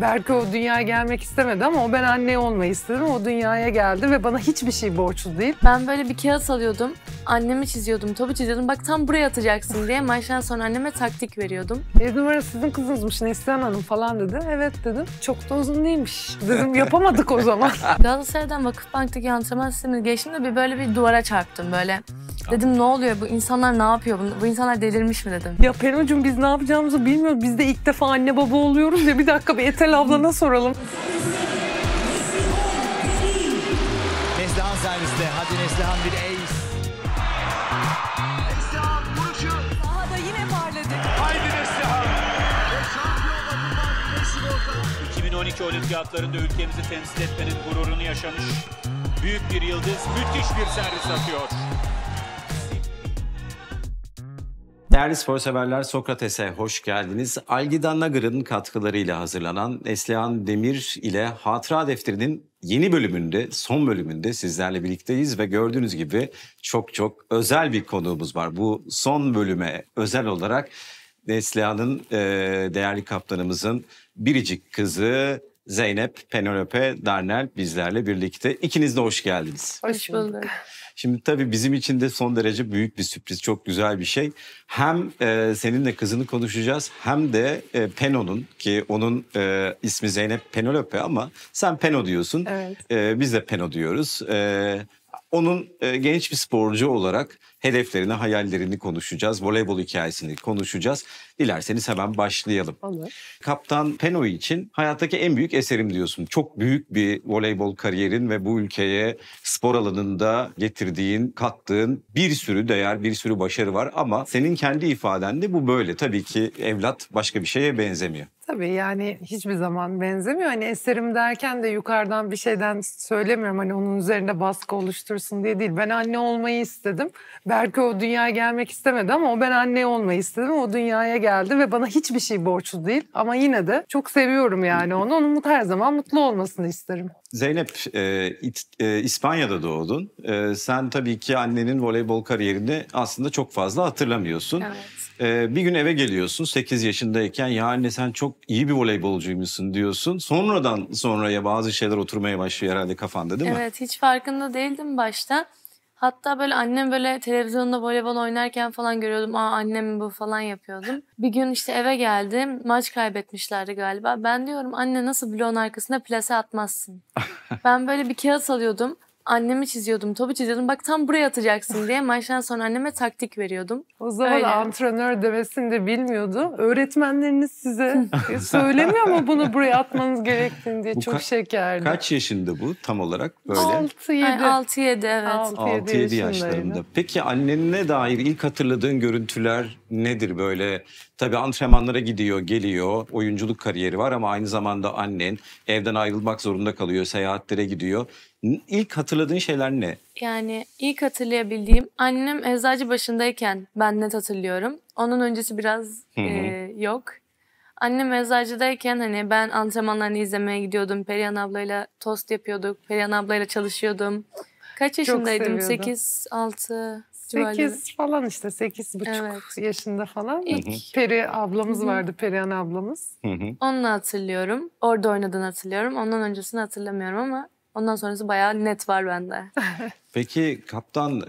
Berke o dünyaya gelmek istemedi ama o ben anne olmayı istedim. O dünyaya geldi ve bana hiçbir şey borçlu değil. Ben böyle bir kağıt alıyordum. Annemi çiziyordum, topu çiziyordum. Bak tam buraya atacaksın diye maçtan sonra anneme taktik veriyordum. E, bir numara sizin kızınızmış Neslihan Hanım falan dedi. Evet dedim. Çok da uzun değilmiş. Dedim yapamadık o zaman. Galatasaray'dan Vakıfbank'taki antrenman sistemini geçtiğimde bir böyle bir duvara çarptım böyle. Dedim ne oluyor bu insanlar ne yapıyor? Bu, bu insanlar delirmiş mi dedim. Ya Pelocuğum biz ne yapacağımızı bilmiyoruz. Biz de ilk defa anne baba oluyoruz ya bir dakika bir etel Yüksel ablana soralım. Neslihan serviste. Hadi Neslihan bir ace. Neslihan vuruşu. Daha da yine parladı. Haydi Neslihan. 2012 olimpiyatlarında ülkemizi temsil etmenin gururunu yaşamış büyük bir yıldız müthiş bir servis atıyor. Değerli spor severler Sokrates'e hoş geldiniz. Algidan Nagır'ın katkılarıyla hazırlanan Neslihan Demir ile Hatıra Defteri'nin yeni bölümünde, son bölümünde sizlerle birlikteyiz ve gördüğünüz gibi çok çok özel bir konuğumuz var. Bu son bölüme özel olarak Neslihan'ın e, değerli kaptanımızın biricik kızı Zeynep Penelope Darnel bizlerle birlikte. İkiniz de hoş geldiniz. Hoş bulduk. Şimdi tabii bizim için de son derece büyük bir sürpriz, çok güzel bir şey. Hem e, seninle kızını konuşacağız hem de e, Peno'nun ki onun e, ismi Zeynep Penelope ama sen Peno diyorsun. Evet. E, biz de Peno diyoruz. E, onun e, genç bir sporcu olarak hedeflerini, hayallerini konuşacağız. Voleybol hikayesini konuşacağız. Dilerseniz hemen başlayalım. Olur. Kaptan Penoy için hayattaki en büyük eserim diyorsun. Çok büyük bir voleybol kariyerin ve bu ülkeye spor alanında getirdiğin, kattığın bir sürü değer, bir sürü başarı var. Ama senin kendi ifadende bu böyle. Tabii ki evlat başka bir şeye benzemiyor. Tabii yani hiçbir zaman benzemiyor. Hani eserim derken de yukarıdan bir şeyden söylemiyorum. Hani onun üzerinde baskı oluştursun diye değil. Ben anne olmayı istedim. Belki o dünyaya gelmek istemedi ama o ben anne olmayı istedim. O dünyaya geldi ve bana hiçbir şey borçlu değil. Ama yine de çok seviyorum yani onu. Onun her zaman mutlu olmasını isterim. Zeynep e, it, e, İspanya'da doğdun. E, sen tabii ki annenin voleybol kariyerini aslında çok fazla hatırlamıyorsun. Evet. Ee, bir gün eve geliyorsun 8 yaşındayken ya anne sen çok iyi bir voleybolcuymuşsun diyorsun. Sonradan sonraya bazı şeyler oturmaya başlıyor herhalde kafanda değil mi? Evet hiç farkında değildim başta. Hatta böyle annem böyle televizyonda voleybol oynarken falan görüyordum. Aa annem bu falan yapıyordum. Bir gün işte eve geldim. Maç kaybetmişlerdi galiba. Ben diyorum anne nasıl bloğun arkasında plase atmazsın? ben böyle bir kağıt alıyordum annemi çiziyordum, topu çiziyordum. Bak tam buraya atacaksın diye maçtan sonra anneme taktik veriyordum. O zaman Öyle. antrenör demesini de bilmiyordu. Öğretmenleriniz size söylemiyor mu bunu buraya atmanız gerektiğini diye. Bu Çok ka- şekerdi. Kaç yaşında bu tam olarak böyle? 6-7. Yani 6-7 evet. 6-7 yaşlarında. Peki annenle dair ilk hatırladığın görüntüler nedir böyle? Tabii antrenmanlara gidiyor, geliyor. Oyunculuk kariyeri var ama aynı zamanda annen evden ayrılmak zorunda kalıyor, seyahatlere gidiyor. İlk hatırladığın şeyler ne? Yani ilk hatırlayabildiğim annem eczacı başındayken ben net hatırlıyorum. Onun öncesi biraz e, yok. Annem eczacıdayken hani ben antrenmanlarını izlemeye gidiyordum. Perihan ablayla tost yapıyorduk. Perihan ablayla çalışıyordum. Kaç yaşındaydım? 8, 6 civarında. 8 falan işte 8,5 evet. yaşında falan. İlk. Peri ablamız Hı-hı. vardı Perihan ablamız. Hı-hı. Onunla hatırlıyorum. Orada oynadığını hatırlıyorum. Ondan öncesini hatırlamıyorum ama Ondan sonrası bayağı net var bende. Peki kaptan e,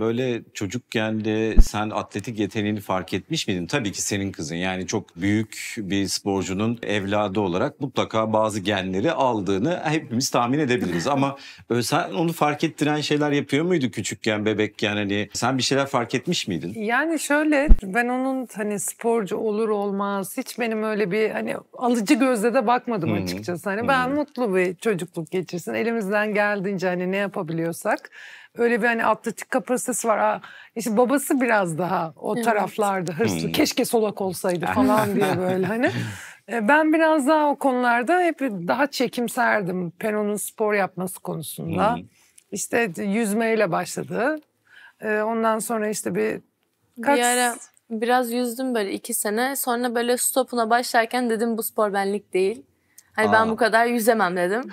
böyle çocukken de sen atletik yeteneğini fark etmiş miydin? Tabii ki senin kızın yani çok büyük bir sporcunun evladı olarak mutlaka bazı genleri aldığını hepimiz tahmin edebiliriz. Ama e, sen onu fark ettiren şeyler yapıyor muydu küçükken, bebekken hani sen bir şeyler fark etmiş miydin? Yani şöyle ben onun hani sporcu olur olmaz hiç benim öyle bir hani alıcı gözle de bakmadım açıkçası. Hani ben mutlu bir çocukluk geçirsin elimizden geldiğince hani ne yapabiliyorsak Öyle bir hani atletik kapasitesi var. Ha, işte babası biraz daha o evet. taraflarda hırslı. Hmm. Keşke solak olsaydı falan diye böyle hani. E, ben biraz daha o konularda hep daha çekimserdim. Peron'un spor yapması konusunda. Hmm. işte yüzmeyle başladı. E, ondan sonra işte bir kaç... Bir ara biraz yüzdüm böyle iki sene. Sonra böyle stopuna başlarken dedim bu spor benlik değil. Hani Aa. ben bu kadar yüzemem dedim.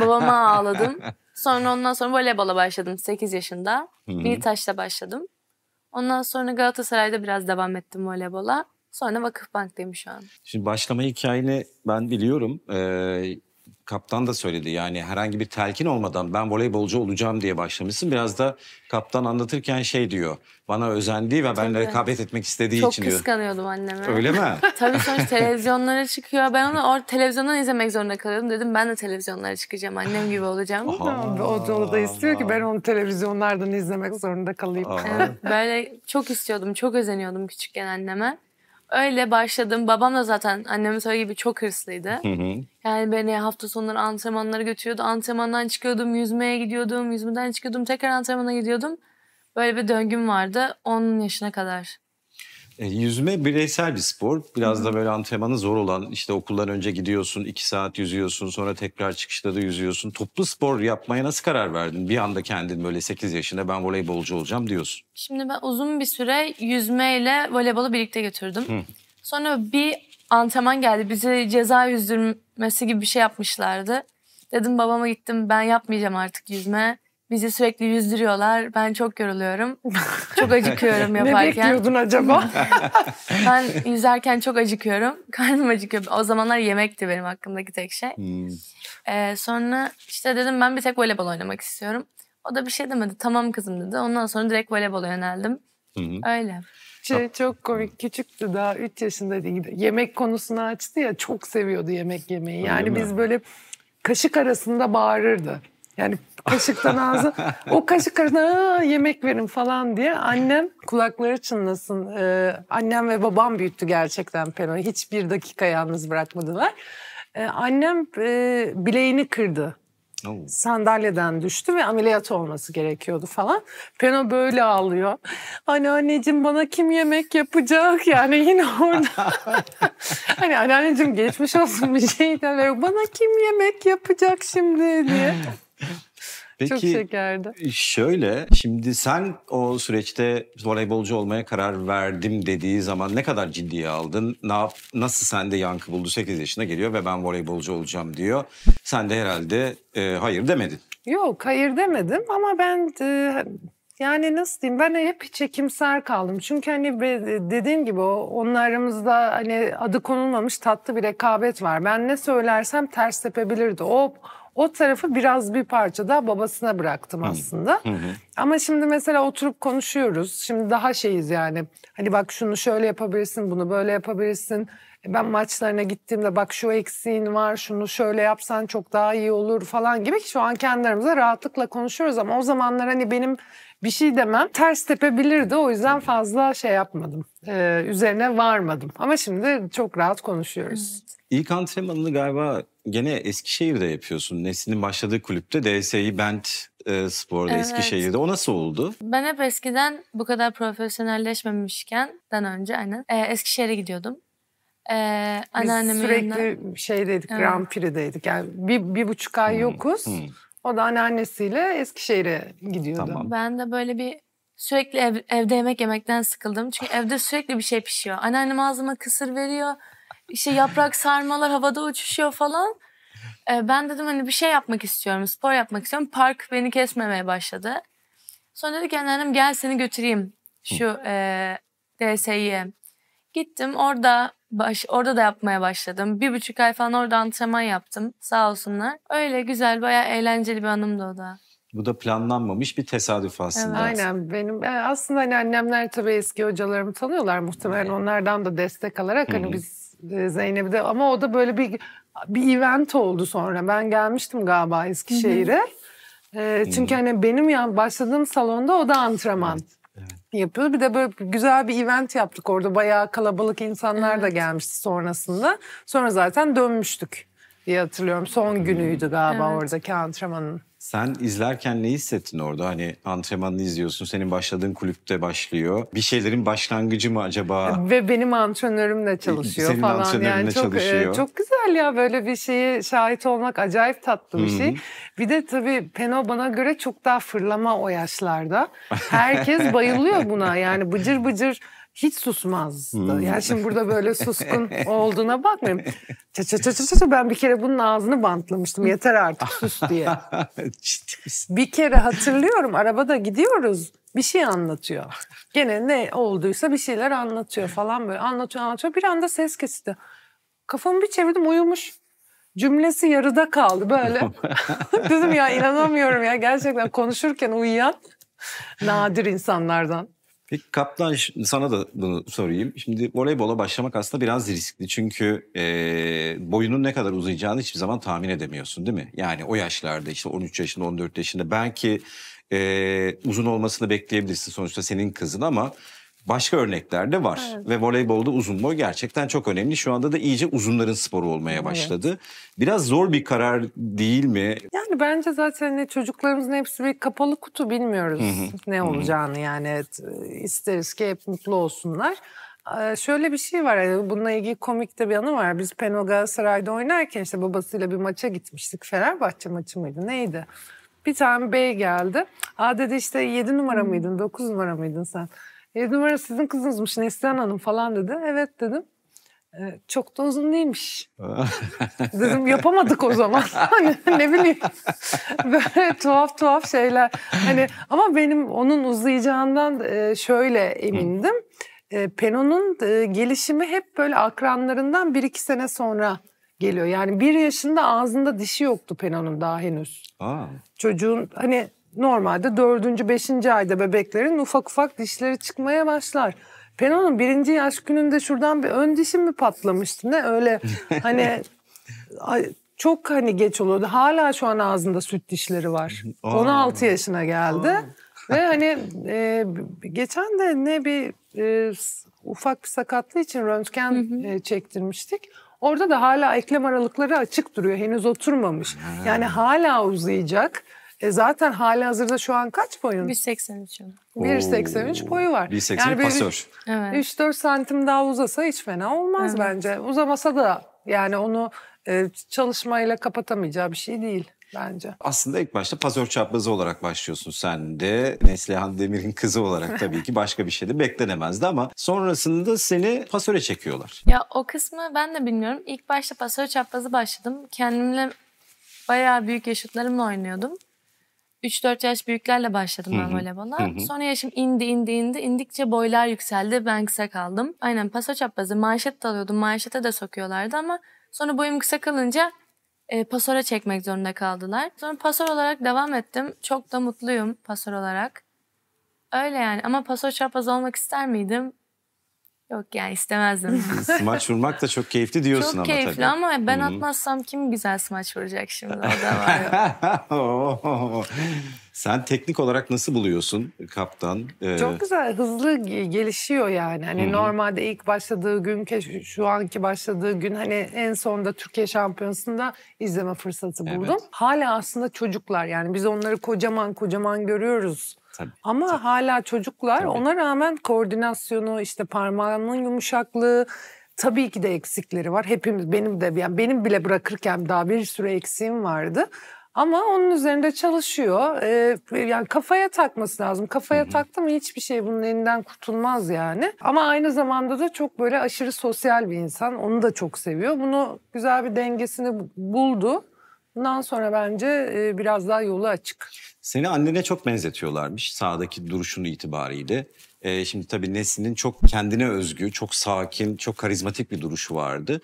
Babama ağladım. Sonra ondan sonra voleybola başladım 8 yaşında. bir taşla başladım. Ondan sonra Galatasaray'da biraz devam ettim voleybola. Sonra Vakıfbank'tayım şu an. Şimdi başlama hikayeni ben biliyorum. Ee, kaptan da söyledi. Yani herhangi bir telkin olmadan ben voleybolcu olacağım diye başlamışsın. Biraz da kaptan anlatırken şey diyor. Bana özendiği ve ben rekabet etmek istediği Çok için diyor. Çok kıskanıyordum anneme. Öyle mi? Tabii sonuç televizyonlara çıkıyor. Ben onu or televizyondan izlemek zorunda kalıyordum. Dedim ben de televizyonlara çıkacağım. Annem gibi olacağım. Aha, o da, o da istiyor ki ben onu televizyonlardan izlemek zorunda kalayım. Böyle çok istiyordum. Çok özeniyordum küçükken anneme öyle başladım. Babam da zaten annemin söylediği gibi çok hırslıydı. Hı hı. Yani beni hafta sonları antrenmanlara götürüyordu. Antrenmandan çıkıyordum, yüzmeye gidiyordum. Yüzmeden çıkıyordum, tekrar antrenmana gidiyordum. Böyle bir döngüm vardı 10 yaşına kadar. E, yüzme bireysel bir spor. Biraz Hı. da böyle antrenmanı zor olan işte okuldan önce gidiyorsun iki saat yüzüyorsun sonra tekrar çıkışta da yüzüyorsun. Toplu spor yapmaya nasıl karar verdin? Bir anda kendin böyle 8 yaşında ben voleybolcu olacağım diyorsun. Şimdi ben uzun bir süre yüzmeyle voleybolu birlikte götürdüm. Hı. Sonra bir antrenman geldi. Bizi ceza yüzdürmesi gibi bir şey yapmışlardı. Dedim babama gittim ben yapmayacağım artık yüzme. Bizi sürekli yüzdürüyorlar. Ben çok yoruluyorum. Çok acıkıyorum yaparken. ne bekliyordun acaba? ben yüzerken çok acıkıyorum. Karnım acıkıyor. O zamanlar yemekti benim hakkımdaki tek şey. Hmm. Ee, sonra işte dedim ben bir tek voleybol oynamak istiyorum. O da bir şey demedi. Tamam kızım dedi. Ondan sonra direkt voleybola yöneldim. Öyle. Şey çok komik. Küçüktü daha 3 yaşındaydı. Yemek konusunu açtı ya çok seviyordu yemek yemeyi. Yani biz böyle kaşık arasında bağırırdı. Yani kaşıktan ağzı o kaşık kaşıkla yemek verin falan diye annem kulakları çınlasın. Ee, annem ve babam büyüttü gerçekten Pelon'u. Hiçbir dakika yalnız bırakmadılar. Ee, annem e, bileğini kırdı. Sandalyeden düştü ve ameliyat olması gerekiyordu falan. Peno böyle ağlıyor. Hani anneciğim bana kim yemek yapacak? Yani yine orada. hani anneanneciğim geçmiş olsun bir şey bana kim yemek yapacak şimdi diye. Peki, Çok şekerdi. E, şöyle şimdi sen o süreçte voleybolcu olmaya karar verdim dediği zaman ne kadar ciddiye aldın? Ne yap, nasıl sende yankı buldu? 8 yaşına geliyor ve ben voleybolcu olacağım diyor. Sen de herhalde e, hayır demedin. Yok hayır demedim ama ben e, yani nasıl diyeyim ben hep çekimser kaldım. Çünkü hani e, dediğim gibi onlarımızda hani adı konulmamış tatlı bir rekabet var. Ben ne söylersem ters tepebilirdi. O o tarafı biraz bir parça da babasına bıraktım aslında. Ama şimdi mesela oturup konuşuyoruz. Şimdi daha şeyiz yani. Hani bak şunu şöyle yapabilirsin, bunu böyle yapabilirsin. E, ben maçlarına gittiğimde bak şu eksiğin var, şunu şöyle yapsan çok daha iyi olur falan gibi. Şu an kendilerimize rahatlıkla konuşuyoruz ama o zamanlar hani benim bir şey demem ters tepebilirdi. O yüzden fazla şey yapmadım. E, üzerine varmadım. Ama şimdi çok rahat konuşuyoruz. Evet. İlk antrenmanını galiba gene Eskişehir'de yapıyorsun. Nesin'in başladığı kulüpte DSI Band e, Spor'da evet. Eskişehir'de. O nasıl oldu? Ben hep eskiden bu kadar profesyonelleşmemişken önce aynen e, Eskişehir'e gidiyordum. Ee, Biz sürekli yanına... dedik evet. Grand Prix'deydik. Yani bir, bir buçuk ay hmm. yokuz. Hmm. O da anneannesiyle Eskişehir'e gidiyordu. Tamam. Ben de böyle bir sürekli ev, evde yemek yemekten sıkıldım. Çünkü evde sürekli bir şey pişiyor. Anneannem ağzıma kısır veriyor. İşte yaprak sarmalar havada uçuşuyor falan. Ee, ben dedim hani bir şey yapmak istiyorum, spor yapmak istiyorum. Park beni kesmemeye başladı. Sonra dedi ki annem gel seni götüreyim şu e, DSİ'ye. Gittim orada baş, orada da yapmaya başladım. Bir buçuk ay falan orada antrenman yaptım sağ olsunlar. Öyle güzel bayağı eğlenceli bir anımdı o da. Bu da planlanmamış bir tesadüf aslında. Evet, aynen benim e, aslında hani annemler tabii eski hocalarımı tanıyorlar muhtemelen evet. onlardan da destek alarak Hı-hı. hani biz Zeynep'i de ama o da böyle bir bir event oldu sonra. Ben gelmiştim galiba Eskişehir'e. E, çünkü hani benim ya başladığım salonda o da antrenman. Evet yapıyor. Bir de böyle güzel bir event yaptık orada. Bayağı kalabalık insanlar evet. da gelmişti sonrasında. Sonra zaten dönmüştük diye hatırlıyorum. Son günüydü galiba evet. oradaki antrenmanın. Sen izlerken ne hissettin orada? Hani antrenmanını izliyorsun, senin başladığın kulüpte başlıyor. Bir şeylerin başlangıcı mı acaba? Ve benim antrenörüm de çalışıyor senin falan. Antrenörünle yani çok, e, çalışıyor. Çok güzel ya böyle bir şeye şahit olmak acayip tatlı bir şey. Bir de tabii Peno bana göre çok daha fırlama o yaşlarda. Herkes bayılıyor buna yani bıcır bıcır hiç susmazdı. Hmm. Yani şimdi burada böyle suskun olduğuna bakmayın. Ça ça ça ça ça ben bir kere bunun ağzını bantlamıştım. Yeter artık sus diye. bir kere hatırlıyorum arabada gidiyoruz. Bir şey anlatıyor. Gene ne olduysa bir şeyler anlatıyor falan böyle. Anlatıyor anlatıyor. Bir anda ses kesti. Kafamı bir çevirdim uyumuş. Cümlesi yarıda kaldı böyle. Dedim ya inanamıyorum ya gerçekten konuşurken uyuyan nadir insanlardan. Peki Kaptan sana da bunu sorayım. Şimdi voleybola başlamak aslında biraz riskli. Çünkü e, boyunun ne kadar uzayacağını hiçbir zaman tahmin edemiyorsun değil mi? Yani o yaşlarda işte 13 yaşında 14 yaşında belki e, uzun olmasını bekleyebilirsin sonuçta senin kızın ama başka örnekler de var. Evet. Ve voleybolda uzun boy gerçekten çok önemli. Şu anda da iyice uzunların sporu olmaya başladı. Evet. Biraz zor bir karar değil mi? Yani bence zaten hani çocuklarımızın hepsi bir kapalı kutu bilmiyoruz Hı-hı. ne olacağını Hı-hı. yani. isteriz ki hep mutlu olsunlar. Ee, şöyle bir şey var. Hani bununla ilgili komik de bir anı var. Biz Peno Galatasaray'da oynarken işte babasıyla bir maça gitmiştik. Fenerbahçe maçı mıydı? Neydi? Bir tane bey geldi. Aa dedi işte 7 numara mıydın, 9 numara mıydın sen? 7 numara sizin kızınızmış Neslihan Hanım falan dedi. Evet dedim. E, çok da uzun değilmiş. dedim yapamadık o zaman. hani ne bileyim. Böyle tuhaf tuhaf şeyler. Hani ama benim onun uzayacağından e, şöyle emindim. E, Peno'nun e, gelişimi hep böyle akranlarından bir iki sene sonra geliyor. Yani bir yaşında ağzında dişi yoktu Penon'un daha henüz. Aa. Çocuğun hani normalde dördüncü, beşinci ayda bebeklerin ufak ufak dişleri çıkmaya başlar. Penon'un birinci yaş gününde şuradan bir ön dişi mi patlamıştı ne öyle hani çok hani geç oluyordu. Hala şu an ağzında süt dişleri var. Aa. 16 yaşına geldi. Ve hani e, geçen de ne bir e, ufak bir sakatlığı için röntgen E, çektirmiştik. Orada da hala eklem aralıkları açık duruyor. Henüz oturmamış. Yani hala uzayacak. E zaten hali hazırda şu an kaç boyun? 1.83 1.83 boyu var. 1.83 yani pasör. Evet. 3-4 santim daha uzasa hiç fena olmaz evet. bence. Uzamasa da yani onu e, çalışmayla kapatamayacağı bir şey değil bence. Aslında ilk başta pasör çaprazı olarak başlıyorsun sen de. Neslihan Demir'in kızı olarak tabii ki başka bir şey de beklenemezdi ama sonrasında seni pasöre çekiyorlar. Ya o kısmı ben de bilmiyorum. İlk başta pasör çaprazı başladım. Kendimle bayağı büyük yaşıtlarımla oynuyordum. 3-4 yaş büyüklerle başladım ben voleybola. Sonra yaşım indi indi indi. indikçe boylar yükseldi. Ben kısa kaldım. Aynen paso çaprazı manşet de alıyordum. Manşete de sokuyorlardı ama sonra boyum kısa kalınca e, pasora çekmek zorunda kaldılar. Sonra pasör olarak devam ettim. Çok da mutluyum pasör olarak. Öyle yani ama pasör çapraz olmak ister miydim? Yok yani istemezdim. smaç vurmak da çok keyifli diyorsun çok ama tabii. Çok keyifli ama ben atmazsam kim güzel smaç vuracak şimdi o da var. Sen teknik olarak nasıl buluyorsun kaptan? Ee... Çok güzel, hızlı gelişiyor yani. Hani Hı-hı. normalde ilk başladığı gün, şu anki başladığı gün hani en sonda Türkiye Şampiyonası'nda izleme fırsatı buldum. Evet. Hala aslında çocuklar yani biz onları kocaman kocaman görüyoruz. Tabii, Ama tabii. hala çocuklar tabii. ona rağmen koordinasyonu işte parmağının yumuşaklığı tabii ki de eksikleri var. Hepimiz benim de yani benim bile bırakırken daha bir sürü eksiğim vardı. Ama onun üzerinde çalışıyor. Ee, yani kafaya takması lazım. Kafaya taktı mı hiçbir şey bunun elinden kurtulmaz yani. Ama aynı zamanda da çok böyle aşırı sosyal bir insan. Onu da çok seviyor. Bunu güzel bir dengesini buldu. Bundan sonra bence e, biraz daha yolu açık. Seni annene çok benzetiyorlarmış sağdaki duruşun itibariyle. Ee, şimdi tabii Nesin'in çok kendine özgü, çok sakin, çok karizmatik bir duruşu vardı.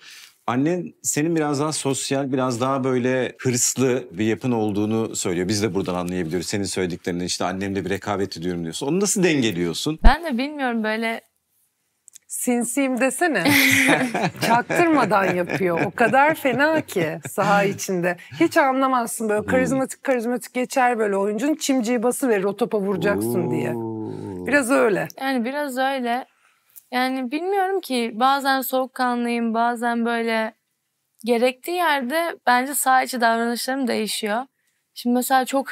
Annen senin biraz daha sosyal, biraz daha böyle hırslı bir yapın olduğunu söylüyor. Biz de buradan anlayabiliyoruz. Senin söylediklerinden işte annemle bir rekabet ediyorum diyorsun. Onu nasıl dengeliyorsun? Ben de bilmiyorum böyle sinsiyim desene. Çaktırmadan yapıyor. O kadar fena ki saha içinde. Hiç anlamazsın böyle hmm. karizmatik karizmatik geçer böyle oyuncun çimciyi bası ve topa vuracaksın Oo. diye. Biraz öyle. Yani biraz öyle. Yani bilmiyorum ki bazen soğukkanlıyım bazen böyle gerektiği yerde bence saha içi davranışlarım değişiyor. Şimdi mesela çok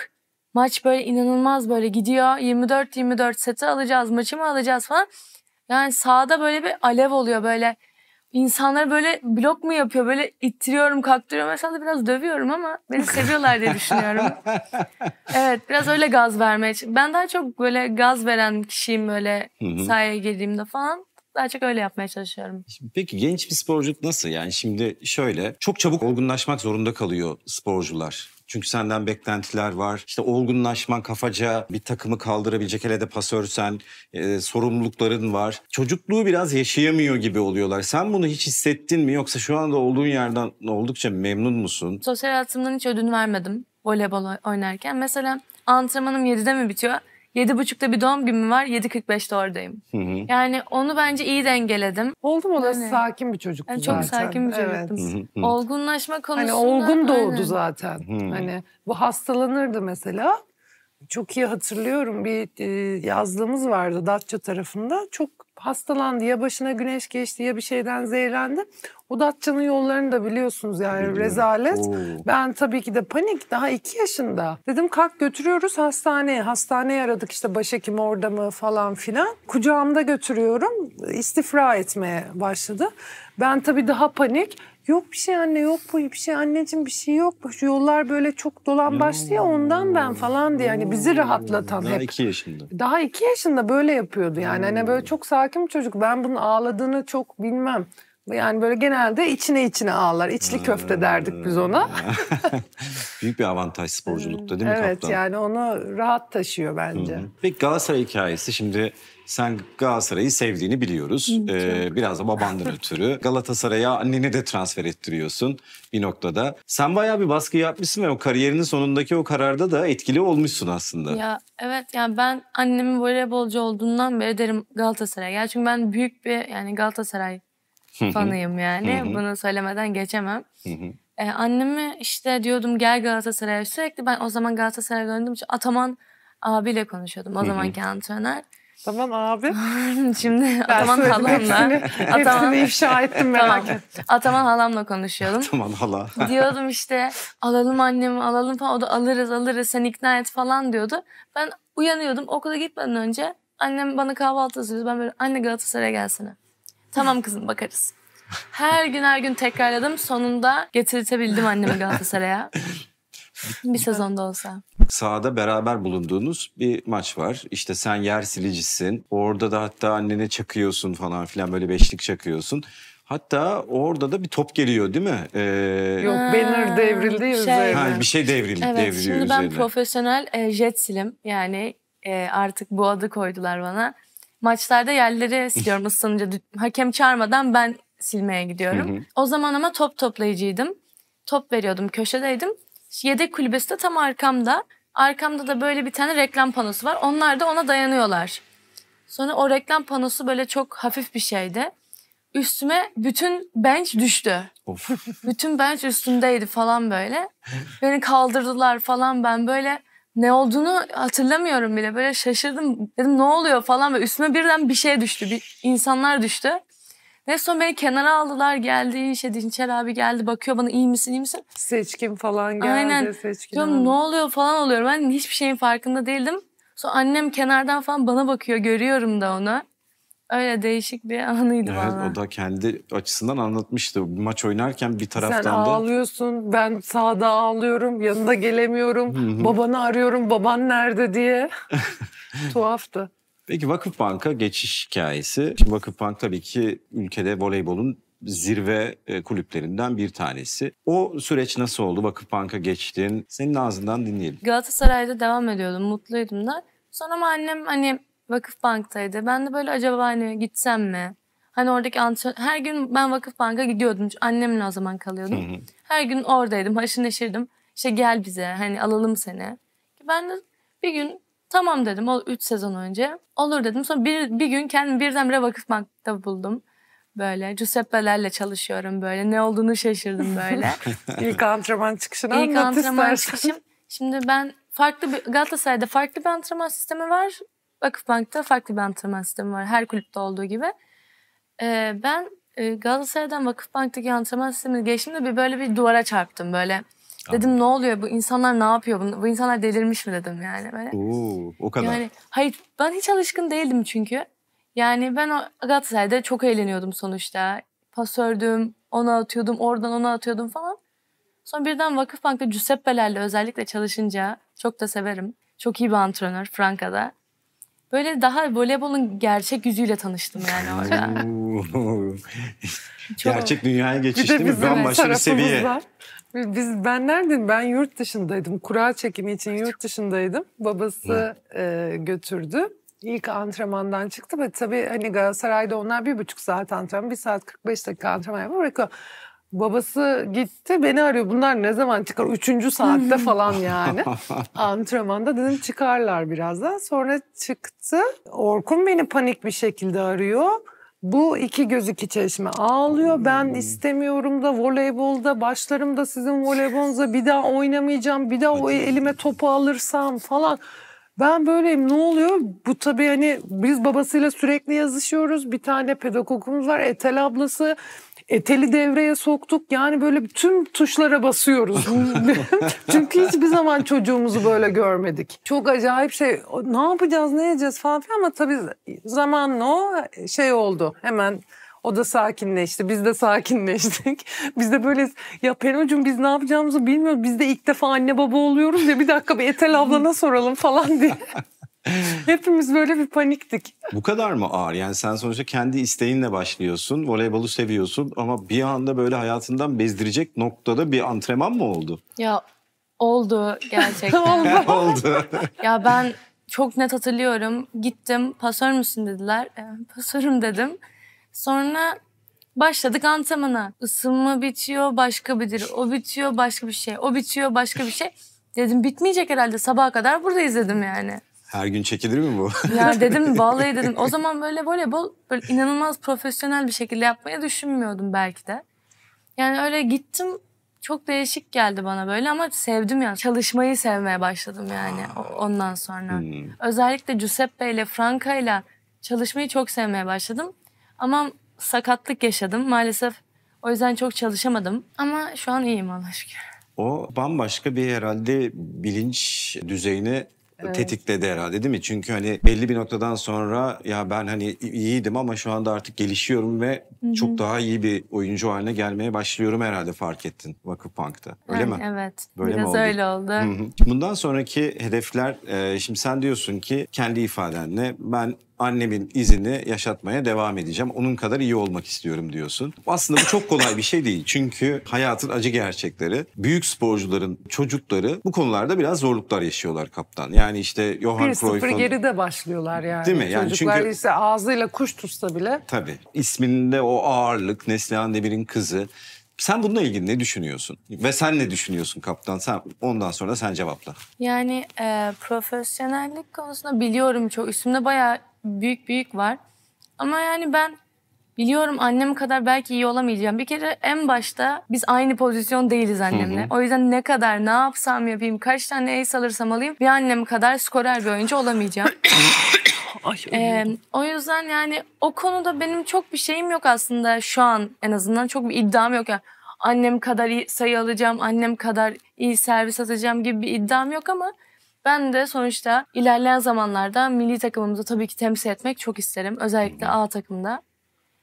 maç böyle inanılmaz böyle gidiyor 24-24 seti alacağız maçı mı alacağız falan. Yani sağda böyle bir alev oluyor böyle insanlar böyle blok mu yapıyor böyle ittiriyorum kalktırıyorum mesela da biraz dövüyorum ama beni seviyorlar diye düşünüyorum. evet biraz öyle gaz vermeye ben daha çok böyle gaz veren kişiyim böyle sahaya girdiğimde falan daha çok öyle yapmaya çalışıyorum. Şimdi peki genç bir sporculuk nasıl? Yani şimdi şöyle çok çabuk olgunlaşmak zorunda kalıyor sporcular. Çünkü senden beklentiler var. İşte olgunlaşman kafaca bir takımı kaldırabilecek hele de pasörsen e, sorumlulukların var. Çocukluğu biraz yaşayamıyor gibi oluyorlar. Sen bunu hiç hissettin mi yoksa şu anda olduğun yerden oldukça memnun musun? Sosyal hayatımdan hiç ödün vermedim voleybol oynarken. Mesela antrenmanım 7'de mi bitiyor? 7.30'da bir doğum günüm var. 7.45'te oradayım. Hı hı. Yani onu bence iyi dengeledim. Oldu mu da yani, sakin bir çocuktu yani Çok sakin bir çocuktum. Evet. Hı hı. Olgunlaşma hani konusunda. Hani olgun doğdu aynen. zaten. Hı. Hani bu hastalanırdı mesela. Çok iyi hatırlıyorum bir e, yazlığımız vardı Datça tarafında. Çok hastalandı ya başına güneş geçti ya bir şeyden zehirlendi. O Udatçı'nın yollarını da biliyorsunuz yani Biliyorum. rezalet. Oo. Ben tabii ki de panik daha iki yaşında. Dedim kalk götürüyoruz hastaneye. Hastaneye aradık işte başhekim orada mı falan filan. Kucağımda götürüyorum istifra etmeye başladı. Ben tabii daha panik. Yok bir şey anne yok bu bir şey anneciğim bir şey yok. Şu yollar böyle çok dolan başlıyor ya ondan ben falan diye hani bizi rahatlatan Daha hep. Daha iki yaşında. Daha iki yaşında böyle yapıyordu yani. Hani böyle hmm. çok sakin bir çocuk. Ben bunun ağladığını çok bilmem. Yani böyle genelde içine içine ağlar. İçli ee, köfte derdik biz ona. Büyük bir avantaj sporculukta değil mi evet, kaptan? Evet yani onu rahat taşıyor bence. Peki Galatasaray hikayesi şimdi sen Galatasaray'ı sevdiğini biliyoruz. Ee, biraz da babandan ötürü. Galatasaray'a anneni de transfer ettiriyorsun bir noktada. Sen bayağı bir baskı yapmışsın ve o kariyerinin sonundaki o kararda da etkili olmuşsun aslında. Ya evet yani ben annemin voleybolcu olduğundan beri derim Galatasaray'a. Çünkü ben büyük bir yani Galatasaray fanıyım yani. Bunu söylemeden geçemem. Ee, annemi işte diyordum gel Galatasaray'a sürekli ben o zaman Galatasaray'a döndüğüm için Ataman abiyle konuşuyordum. O zamanki antrenör. Ataman abi. Şimdi ben Ataman halamla. Ataman, ifşa ettim merak tamam. ettim. Ataman halamla konuşuyordum. Ataman hala. Diyordum işte alalım annemi alalım falan. O da alırız alırız sen ikna et falan diyordu. Ben uyanıyordum okula gitmeden önce annem bana kahvaltı hazırlıyordu. Ben böyle anne Galatasaray'a gelsene. Tamam kızım bakarız. Her gün her gün tekrarladım. Sonunda getirtebildim annemi Galatasaray'a. Bir sezonda olsa. Sahada beraber bulunduğunuz bir maç var. İşte sen yer silicisin. Orada da hatta annene çakıyorsun falan filan böyle beşlik çakıyorsun. Hatta orada da bir top geliyor değil mi? Ee... Yok banner devrildi ya şey, üzerine. Ha, bir şey devrildi, evet, devriliyor şimdi ben üzerine. profesyonel e, jet silim. Yani e, artık bu adı koydular bana maçlarda yerleri siliyorum ıslanınca. Hakem çağırmadan ben silmeye gidiyorum. Hı hı. O zaman ama top toplayıcıydım. Top veriyordum, köşedeydim. Yedek kulübesi de tam arkamda. Arkamda da böyle bir tane reklam panosu var. Onlar da ona dayanıyorlar. Sonra o reklam panosu böyle çok hafif bir şeydi. Üstüme bütün bench düştü. Of. bütün bench üstümdeydi falan böyle. Beni kaldırdılar falan ben böyle ne olduğunu hatırlamıyorum bile. Böyle şaşırdım. Dedim ne oluyor falan ve üstüme birden bir şey düştü. Bir insanlar düştü. Ne son beni kenara aldılar geldi işte Dinçer abi geldi bakıyor bana iyi misin iyi misin? Seçkin falan geldi Aynen. seçkin Diyorum, ne oluyor falan oluyor ben hiçbir şeyin farkında değildim. Sonra annem kenardan falan bana bakıyor görüyorum da onu. Öyle değişik bir anıydı evet, bana. O da kendi açısından anlatmıştı. Maç oynarken bir taraftan Sen da... Sen ağlıyorsun, ben sağda ağlıyorum, yanında gelemiyorum. hı Babanı arıyorum, baban nerede diye. Tuhaftı. Peki Vakıfbank'a geçiş hikayesi. Şimdi Vakıfbank tabii ki ülkede voleybolun zirve e, kulüplerinden bir tanesi. O süreç nasıl oldu? Vakıfbank'a geçtin. Senin ağzından dinleyelim. Galatasaray'da devam ediyordum. Mutluydum da. Sonra ama annem hani Vakıfbank'taydı. Ben de böyle acaba hani gitsem mi? Hani oradaki antrenör... Her gün ben Vakıfbank'a gidiyordum. Annemle o zaman kalıyordum. Her gün oradaydım. Haşır neşirdim. İşte gel bize hani alalım seni. Ben de bir gün tamam dedim. O 3 sezon önce. Olur dedim. Sonra bir, bir gün kendimi birdenbire Vakıfbank'ta buldum. Böyle Giuseppe'lerle çalışıyorum böyle. Ne olduğunu şaşırdım böyle. İlk antrenman çıkışını İlk antrenman istersen. çıkışım. Şimdi ben farklı bir Galatasaray'da farklı bir antrenman sistemi var. Vakıfbank'ta farklı bir antrenman sistemi var. Her kulüpte olduğu gibi. Ee, ben e, Galatasaray'dan Vakıfbank'taki antrenman sistemini geçtiğimde bir böyle bir duvara çarptım böyle. Dedim Anladım. ne oluyor bu insanlar ne yapıyor bu, bu insanlar delirmiş mi dedim yani böyle. Oo, o kadar. Yani hayır ben hiç alışkın değildim çünkü. Yani ben o Galatasaray'da çok eğleniyordum sonuçta. Pasördüm, ona atıyordum, oradan ona atıyordum falan. Sonra birden Vakıfbank'ta Giuseppe'lerle özellikle çalışınca çok da severim. Çok iyi bir antrenör Franka'da. Böyle daha voleybolun gerçek yüzüyle tanıştım yani orada. gerçek dünyaya geçiş değil mi? Bambaşka bir seviye. Biz ben neredeyim? Ben yurt dışındaydım. Kura çekimi için yurt dışındaydım. Babası e, götürdü. İlk antrenmandan çıktı ve tabii hani Galatasaray'da onlar bir buçuk saat antrenman, bir saat 45 dakika antrenman yapıyor. Babası gitti beni arıyor. Bunlar ne zaman çıkar? Üçüncü saatte falan yani. Antrenmanda dedim çıkarlar birazdan. Sonra çıktı. Orkun beni panik bir şekilde arıyor. Bu iki göz iki çeşme ağlıyor. Ben hmm. istemiyorum da voleybolda başlarım da sizin voleybolunuza bir daha oynamayacağım. Bir daha o elime topu alırsam falan. Ben böyleyim ne oluyor? Bu tabii hani biz babasıyla sürekli yazışıyoruz. Bir tane pedagogumuz var Etel ablası eteli devreye soktuk. Yani böyle tüm tuşlara basıyoruz. Çünkü hiçbir zaman çocuğumuzu böyle görmedik. Çok acayip şey. Ne yapacağız, ne edeceğiz falan filan ama tabii zamanla o şey oldu. Hemen o da sakinleşti. Biz de sakinleştik. biz de böyle ya Penocuğum biz ne yapacağımızı bilmiyoruz. Biz de ilk defa anne baba oluyoruz ya bir dakika bir Etel ablana soralım falan diye. Hepimiz böyle bir paniktik. Bu kadar mı ağır? Yani sen sonuçta kendi isteğinle başlıyorsun. Voleybolu seviyorsun ama bir anda böyle hayatından bezdirecek noktada bir antrenman mı oldu? Ya oldu gerçekten. oldu. oldu. ya ben çok net hatırlıyorum. Gittim pasör müsün dediler. E, pasörüm dedim. Sonra başladık antrenmana. Isınma bitiyor başka bir O bitiyor başka bir şey. O bitiyor başka bir şey. Dedim bitmeyecek herhalde sabaha kadar buradayız dedim yani. Her gün çekilir mi bu? Ya dedim vallahi dedim. O zaman böyle voleybol böyle inanılmaz profesyonel bir şekilde yapmayı düşünmüyordum belki de. Yani öyle gittim çok değişik geldi bana böyle ama sevdim yani. Çalışmayı sevmeye başladım yani ondan sonra. Hmm. Özellikle Giuseppe ile Franca ile çalışmayı çok sevmeye başladım. Ama sakatlık yaşadım maalesef. O yüzden çok çalışamadım ama şu an iyiyim Allah şükür. O bambaşka bir herhalde bilinç düzeyini evet. tetikledi herhalde değil mi? Çünkü hani belli bir noktadan sonra ya ben hani iyiydim ama şu anda artık gelişiyorum ve Hı-hı. çok daha iyi bir oyuncu haline gelmeye başlıyorum herhalde fark ettin Vakıf Bank'ta. Öyle yani, mi? Evet. Böyle Biraz mi oldu? öyle oldu. Hı-hı. Bundan sonraki hedefler e, şimdi sen diyorsun ki kendi ifadenle ben annemin izini yaşatmaya devam edeceğim. Onun kadar iyi olmak istiyorum diyorsun. Aslında bu çok kolay bir şey değil. Çünkü hayatın acı gerçekleri. Büyük sporcuların çocukları bu konularda biraz zorluklar yaşıyorlar kaptan. Yani işte Johan Cruyff'un... 1-0 geride başlıyorlar yani. Değil mi? Yani Çocuklar çünkü... ise ağzıyla kuş tutsa bile. Tabii. İsminde o ağırlık, Neslihan Demir'in kızı. Sen bununla ilgili ne düşünüyorsun? Ve sen ne düşünüyorsun kaptan? Sen ondan sonra sen cevapla. Yani e, profesyonellik konusunda biliyorum çok üstümde bayağı büyük büyük var. Ama yani ben biliyorum annem kadar belki iyi olamayacağım. Bir kere en başta biz aynı pozisyon değiliz annemle. Hı hı. O yüzden ne kadar ne yapsam yapayım, kaç tane ace alırsam alayım bir annem kadar skorer bir oyuncu olamayacağım. Ay, ee, o yüzden yani o konuda benim çok bir şeyim yok aslında şu an en azından çok bir iddiam yok. Yani annem kadar iyi sayı alacağım, annem kadar iyi servis atacağım gibi bir iddiam yok ama ben de sonuçta ilerleyen zamanlarda milli takımımızı tabii ki temsil etmek çok isterim. Özellikle A takımda.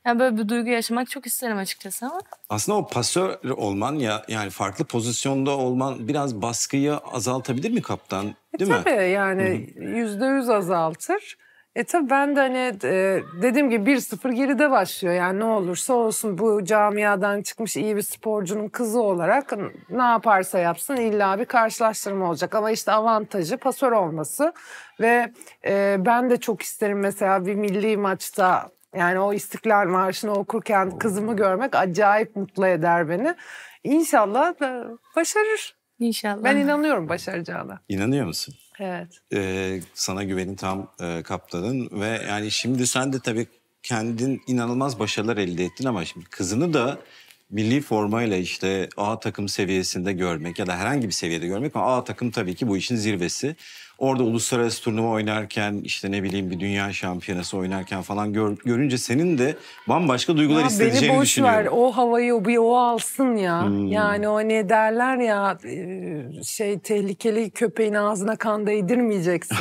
Yani böyle bir duygu yaşamak çok isterim açıkçası ama. Aslında o pasör olman ya yani farklı pozisyonda olman biraz baskıyı azaltabilir mi kaptan? Değil e, tabii mi? yani yüzde yüz azaltır. E tabii ben de hani e, dediğim gibi 1-0 geride başlıyor yani ne olursa olsun bu camiadan çıkmış iyi bir sporcunun kızı olarak ne yaparsa yapsın illa bir karşılaştırma olacak. Ama işte avantajı pasör olması ve e, ben de çok isterim mesela bir milli maçta yani o İstiklal Marşı'nı okurken kızımı görmek acayip mutlu eder beni. İnşallah da başarır. İnşallah. Ben inanıyorum başaracağına. İnanıyor musun? Evet. Ee, sana güveni tam e, kaptadın ve yani şimdi sen de tabii kendin inanılmaz başarılar elde ettin ama şimdi kızını da milli formayla işte A takım seviyesinde görmek ya da herhangi bir seviyede görmek ama A takım tabii ki bu işin zirvesi. Orada uluslararası turnuva oynarken işte ne bileyim bir dünya şampiyonası oynarken falan gör, görünce senin de bambaşka duygular ya hissedeceğini beni boş düşünüyorum. Ver, o havayı o, bir o alsın ya. Hmm. Yani o ne derler ya e, şey tehlikeli köpeğin ağzına kan değdirmeyeceksin.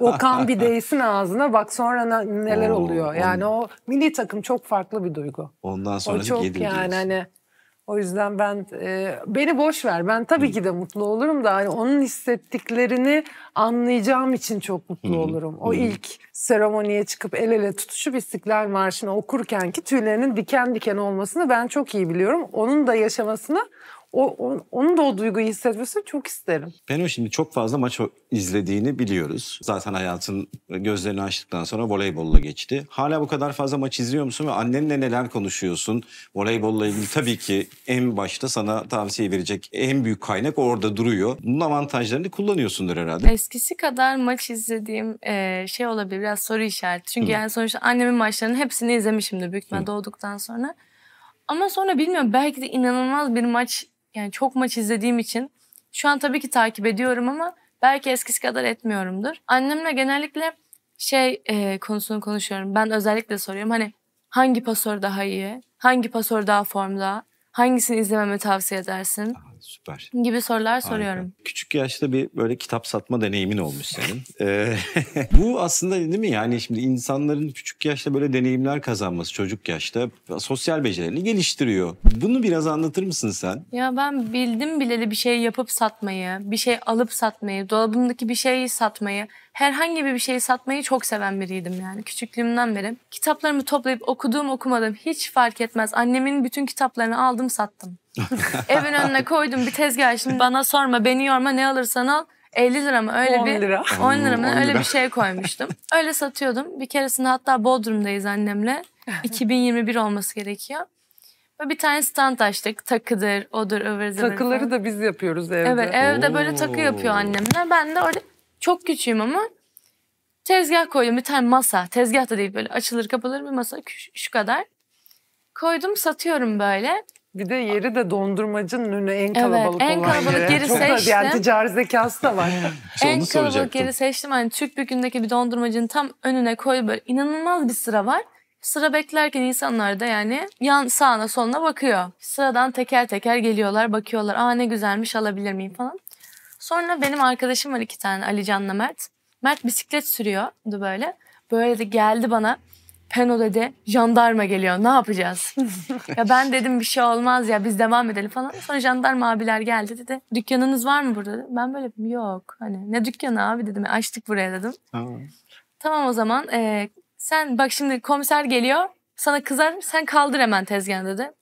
o kan bir değsin ağzına bak sonra neler Oo, oluyor. Yani on... o milli takım çok farklı bir duygu. Ondan sonra o çok yani diyorsun. hani o yüzden ben e, beni boş ver. Ben tabii ki de mutlu olurum da hani onun hissettiklerini anlayacağım için çok mutlu olurum. O ilk seremoniye çıkıp el ele tutuşup İstiklal Marşı'nı okurken ki tüylerinin diken diken olmasını ben çok iyi biliyorum. Onun da yaşamasını o, o, onun da o duyguyu hissetmesini çok isterim. Benim şimdi çok fazla maç izlediğini biliyoruz. Zaten hayatın gözlerini açtıktan sonra voleybolla geçti. Hala bu kadar fazla maç izliyor musun ve annenle neler konuşuyorsun? Voleybolla ilgili tabii ki en başta sana tavsiye verecek en büyük kaynak orada duruyor. Bunun avantajlarını kullanıyorsundur herhalde. Eskisi kadar maç izlediğim e, şey olabilir biraz soru işareti. Çünkü Hı. yani sonuçta annemin maçlarının hepsini izlemişimdir büyük ihtimalle doğduktan sonra. Ama sonra bilmiyorum belki de inanılmaz bir maç yani çok maç izlediğim için şu an tabii ki takip ediyorum ama belki eskisi kadar etmiyorumdur. Annemle genellikle şey e, konusunu konuşuyorum. Ben özellikle soruyorum hani hangi pasör daha iyi? Hangi pasör daha formda? Hangisini izlememi tavsiye edersin? Aa, süper. Gibi sorular Harika. soruyorum. Küçük yaşta bir böyle kitap satma deneyimin olmuş senin. Ee, bu aslında değil mi yani şimdi insanların küçük yaşta böyle deneyimler kazanması çocuk yaşta sosyal becerilerini geliştiriyor. Bunu biraz anlatır mısın sen? Ya ben bildim bileli bir şey yapıp satmayı, bir şey alıp satmayı, dolabımdaki bir şeyi satmayı herhangi bir şeyi satmayı çok seven biriydim yani küçüklüğümden beri. Kitaplarımı toplayıp okuduğum okumadığım hiç fark etmez. Annemin bütün kitaplarını aldım sattım. Evin önüne koydum bir tezgah şimdi bana sorma beni yorma ne alırsan al. 50 lira mı öyle 10 bir lira. 10 lira mı 10 öyle bir şey koymuştum. Öyle satıyordum. Bir keresinde hatta Bodrum'dayız annemle. 2021 olması gerekiyor. Ve bir tane stand açtık. Takıdır, odur, ıvır Takıları falan. da biz yapıyoruz evde. Evet evde Oo. böyle takı yapıyor annemle. Ben de orada çok küçüğüm ama tezgah koydum. Bir tane masa. Tezgah da değil böyle açılır kapılır bir masa şu kadar. Koydum satıyorum böyle. Bir de yeri de dondurmacının önü en kalabalık evet, en olan kalabalık yeri. yeri Çok seçtim. da yani ticari zekası da var. en kalabalık yeri seçtim. Hani Türk Bükü'ndeki bir dondurmacının tam önüne koy böyle inanılmaz bir sıra var. Sıra beklerken insanlar da yani yan sağına soluna bakıyor. Sıradan teker teker geliyorlar bakıyorlar. Aa ne güzelmiş alabilir miyim falan. Sonra benim arkadaşım var iki tane Ali Can'la Mert. Mert bisiklet sürüyordu böyle. Böyle de geldi bana. Peno dedi jandarma geliyor ne yapacağız? ya ben dedim bir şey olmaz ya biz devam edelim falan. Sonra jandarma abiler geldi dedi dükkanınız var mı burada? Ben böyle yok hani ne dükkanı abi dedim e, açtık buraya dedim. Tamam, tamam o zaman e, sen bak şimdi komiser geliyor sana kızar sen kaldır hemen tezgahı dedi.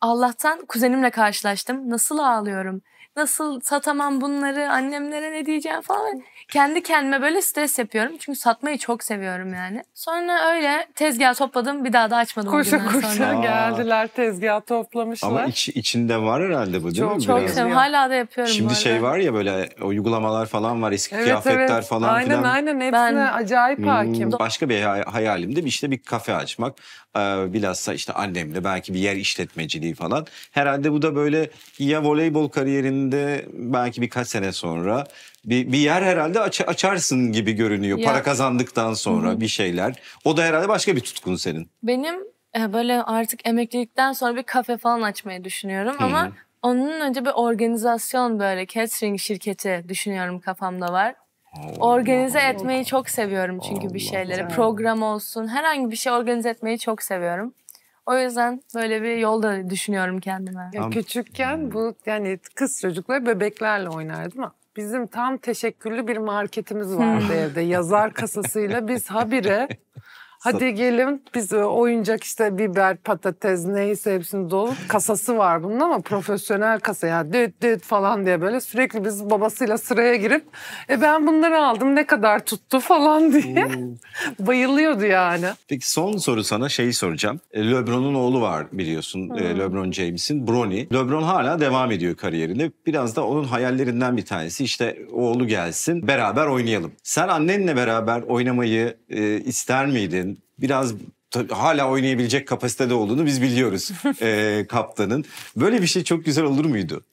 Allah'tan kuzenimle karşılaştım nasıl ağlıyorum nasıl satamam bunları annemlere ne diyeceğim falan. Kendi kendime böyle stres yapıyorum. Çünkü satmayı çok seviyorum yani. Sonra öyle tezgah topladım bir daha da açmadım. Koşa koşa sonra. geldiler tezgah toplamışlar. Ama iç, içinde var herhalde bu değil çok, mi? Çok Biraz. seviyorum. Hala da yapıyorum. Şimdi şey var ya böyle o uygulamalar falan var eski evet, kıyafetler evet. falan filan. Aynen aynen hepsine ben, acayip hmm. hakim. Başka bir hayalim de işte bir kafe açmak. Ee, bilhassa işte annemle belki bir yer işletmeciliği falan. Herhalde bu da böyle ya voleybol kariyerinin öncesinde belki birkaç sene sonra bir, bir yer herhalde aç, açarsın gibi görünüyor. Ya. Para kazandıktan sonra Hı-hı. bir şeyler. O da herhalde başka bir tutkun senin. Benim e, böyle artık emeklilikten sonra bir kafe falan açmayı düşünüyorum Hı-hı. ama onun önce bir organizasyon böyle catering şirketi düşünüyorum kafamda var. Allah organize Allah etmeyi çok seviyorum çünkü Allah bir şeyleri. Allah. Program olsun herhangi bir şey organize etmeyi çok seviyorum. O yüzden böyle bir yolda düşünüyorum kendime. Ya küçükken bu yani kız çocukları bebeklerle oynardı mı? Bizim tam teşekküllü bir marketimiz vardı hmm. evde. Yazar kasasıyla biz habire Hadi gelin biz e, oyuncak işte biber, patates neyse hepsini dolu kasası var bunun ama profesyonel kasa ya yani düt düt falan diye böyle sürekli biz babasıyla sıraya girip e ben bunları aldım ne kadar tuttu falan diye bayılıyordu yani. Peki son soru sana şeyi soracağım. E, Lebron'un oğlu var biliyorsun hmm. Lebron James'in Brony. Lebron hala devam ediyor kariyerinde. Biraz da onun hayallerinden bir tanesi işte oğlu gelsin beraber oynayalım. Sen annenle beraber oynamayı e, ister miydin? biraz hala oynayabilecek kapasitede olduğunu biz biliyoruz e, kaptanın. Böyle bir şey çok güzel olur muydu?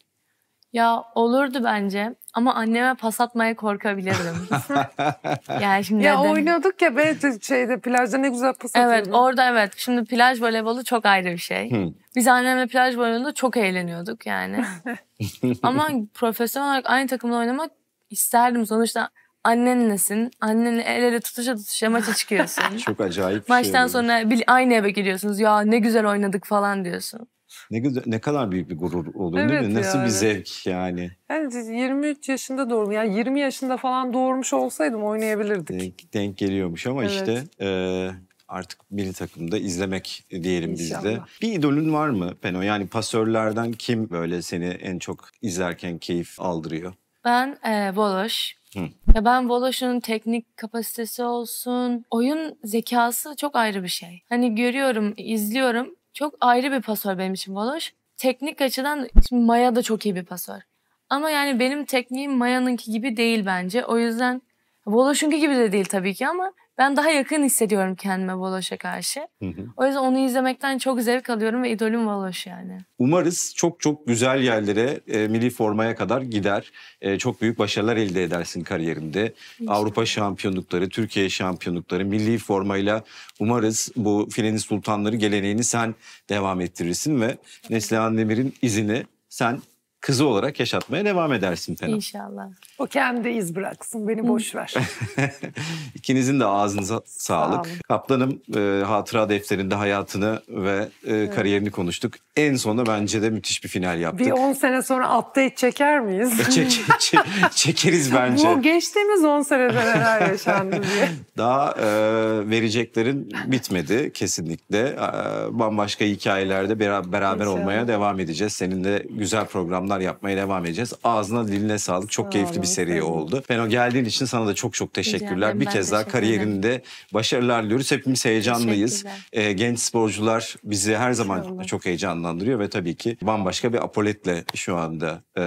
Ya olurdu bence ama anneme pas atmaya korkabilirdim. yani şimdi ya neden? oynuyorduk ya ben şeyde plajda ne güzel pas atıyorduk. Evet orada evet şimdi plaj voleybolu çok ayrı bir şey. Hmm. Biz annemle plaj voleybolunda çok eğleniyorduk yani. ama profesyonel olarak aynı takımda oynamak isterdim sonuçta annenlesin. Annenle el ele tutuşa tutuşa maça çıkıyorsun. Çok acayip bir şey Maçtan şey sonra bir, aynı eve geliyorsunuz. Ya ne güzel oynadık falan diyorsun. Ne güzel, ne kadar büyük bir gurur olur evet değil mi? Nasıl yani. bir zevk yani. Yani 23 yaşında doğurdum. Yani 20 yaşında falan doğurmuş olsaydım oynayabilirdik. Denk, denk geliyormuş ama evet. işte e, artık milli takımda izlemek diyelim İnşallah. biz Bir idolün var mı Peno? Yani pasörlerden kim böyle seni en çok izlerken keyif aldırıyor? Ben e, Voloş. Ya ben Voloş'un teknik kapasitesi olsun, oyun zekası çok ayrı bir şey. Hani görüyorum, izliyorum. Çok ayrı bir pasör benim için Voloş. Teknik açıdan şimdi Maya da çok iyi bir pasör. Ama yani benim tekniğim Maya'nınki gibi değil bence. O yüzden Voloş'unki gibi de değil tabii ki ama ben daha yakın hissediyorum kendime Voloş'a karşı. Hı hı. O yüzden onu izlemekten çok zevk alıyorum ve idolüm Voloş yani. Umarız çok çok güzel yerlere, e, milli formaya kadar gider. E, çok büyük başarılar elde edersin kariyerinde. İnşallah. Avrupa şampiyonlukları, Türkiye şampiyonlukları, milli formayla umarız bu Freni Sultanları geleneğini sen devam ettirirsin ve Neslihan Demir'in izini sen kızı olarak yaşatmaya devam edersin Pena. İnşallah. O kendi iz bıraksın beni boş ver. İkinizin de ağzınıza sağlık. olun. Kaplanım e, hatıra defterinde hayatını ve e, evet. kariyerini konuştuk. En sonunda bence de müthiş bir final yaptık. Bir 10 sene sonra update çeker miyiz? çek, çek, çekeriz bence. Bu geçtiğimiz 10 senede neler yaşandı diye. Daha e, vereceklerin bitmedi kesinlikle. E, bambaşka hikayelerde beraber, beraber olmaya devam edeceğiz. Senin de güzel programlar yorumlar yapmaya devam edeceğiz. Ağzına diline sağlık. Çok Sağ keyifli olun, bir seri efendim. oldu. Feno geldiğin için sana da çok çok teşekkürler. Ederim, bir kez daha kariyerinde başarılar diliyoruz. Hepimiz heyecanlıyız. Ee, genç sporcular bizi her zaman Sağ çok heyecanlandırıyor ve tabii ki bambaşka bir apoletle şu anda e,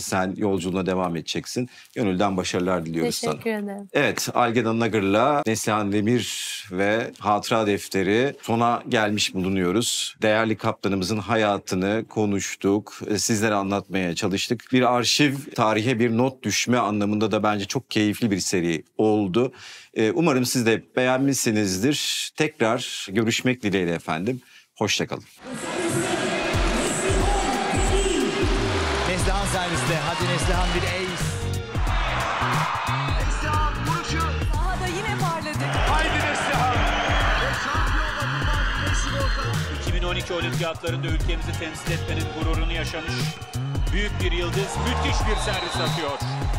sen yolculuğuna devam edeceksin. Gönülden başarılar diliyoruz Teşekkür sana. Teşekkür ederim. Evet Algedan Nagır'la Neslihan Demir ve Hatıra Defteri sona gelmiş bulunuyoruz. Değerli kaptanımızın hayatını konuştuk. Sizlere anlat anlatmaya çalıştık. Bir arşiv, tarihe bir not düşme anlamında da bence çok keyifli bir seri oldu. Ee, umarım siz de beğenmişsinizdir. Tekrar görüşmek dileğiyle efendim. Hoşçakalın. Neslihan serviste. Hadi Neslihan bir ace. Neslihan vuruşu. Daha da yine parladı. Haydi Neslihan. 2012 olimpiyatlarında ülkemizi temsil etmenin gururunu yaşamış Büyük bir yıldız müthiş bir servis atıyor.